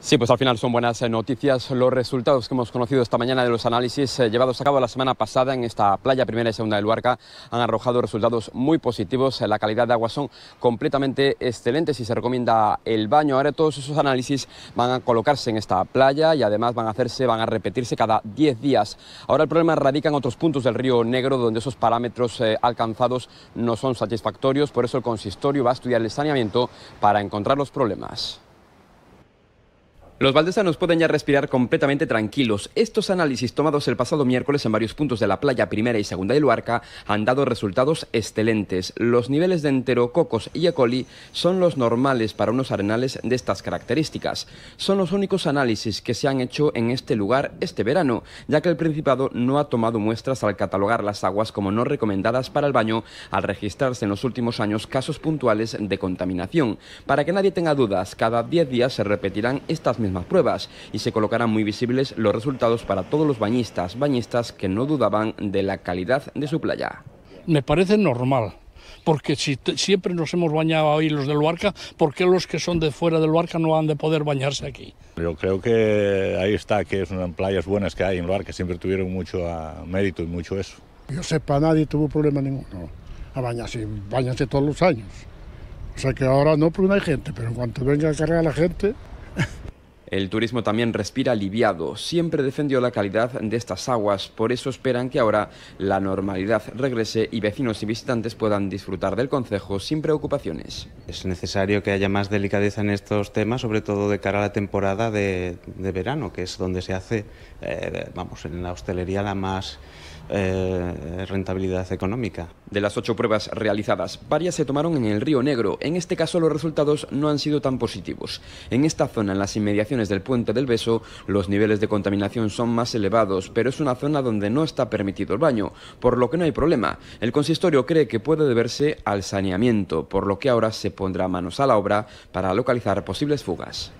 Sí, pues al final son buenas eh, noticias los resultados que hemos conocido esta mañana de los análisis eh, llevados a cabo la semana pasada en esta playa primera y segunda de Luarca han arrojado resultados muy positivos. Eh, la calidad de agua son completamente excelentes y se recomienda el baño. Ahora todos esos análisis van a colocarse en esta playa y además van a hacerse, van a repetirse cada 10 días. Ahora el problema radica en otros puntos del río Negro donde esos parámetros alcanzados no son satisfactorios. Por eso el consistorio va a estudiar el saneamiento para encontrar los problemas. Los valdesanos pueden ya respirar completamente tranquilos. Estos análisis tomados el pasado miércoles en varios puntos de la playa primera y segunda de Luarca han dado resultados excelentes. Los niveles de enterococos y E. coli son los normales para unos arenales de estas características. Son los únicos análisis que se han hecho en este lugar este verano, ya que el Principado no ha tomado muestras al catalogar las aguas como no recomendadas para el baño al registrarse en los últimos años casos puntuales de contaminación. Para que nadie tenga dudas, cada 10 días se repetirán estas ...más pruebas y se colocarán muy visibles los resultados para todos los bañistas, bañistas que no dudaban de la calidad de su playa. Me parece normal, porque si siempre nos hemos bañado ahí los de Luarca, ¿por qué los que son de fuera de Luarca no han de poder bañarse aquí? Yo creo que ahí está, que es unas playas buenas que hay en Luarca, siempre tuvieron mucho ah, mérito y mucho eso. Yo sepa, nadie tuvo problema ninguno a bañarse, bañarse todos los años. O sea que ahora no, porque no hay gente, pero en cuanto venga a cargar la gente, el turismo también respira aliviado. Siempre defendió la calidad de estas aguas, por eso esperan que ahora la normalidad regrese y vecinos y visitantes puedan disfrutar del concejo sin preocupaciones. Es necesario que haya más delicadeza en estos temas, sobre todo de cara a la temporada de, verano, que es donde se hace, eh, vamos, en la hostelería la más eh, rentabilidad económica. De las ocho pruebas realizadas, varias se tomaron en el Río Negro. En este caso los resultados no han sido tan positivos. En esta zona, en las inmediaciones del puente del Beso, los niveles de contaminación son más elevados, pero es una zona donde no está permitido el baño, por lo que no hay problema. El consistorio cree que puede deberse al saneamiento, por lo que ahora se pondrá manos a la obra para localizar posibles fugas.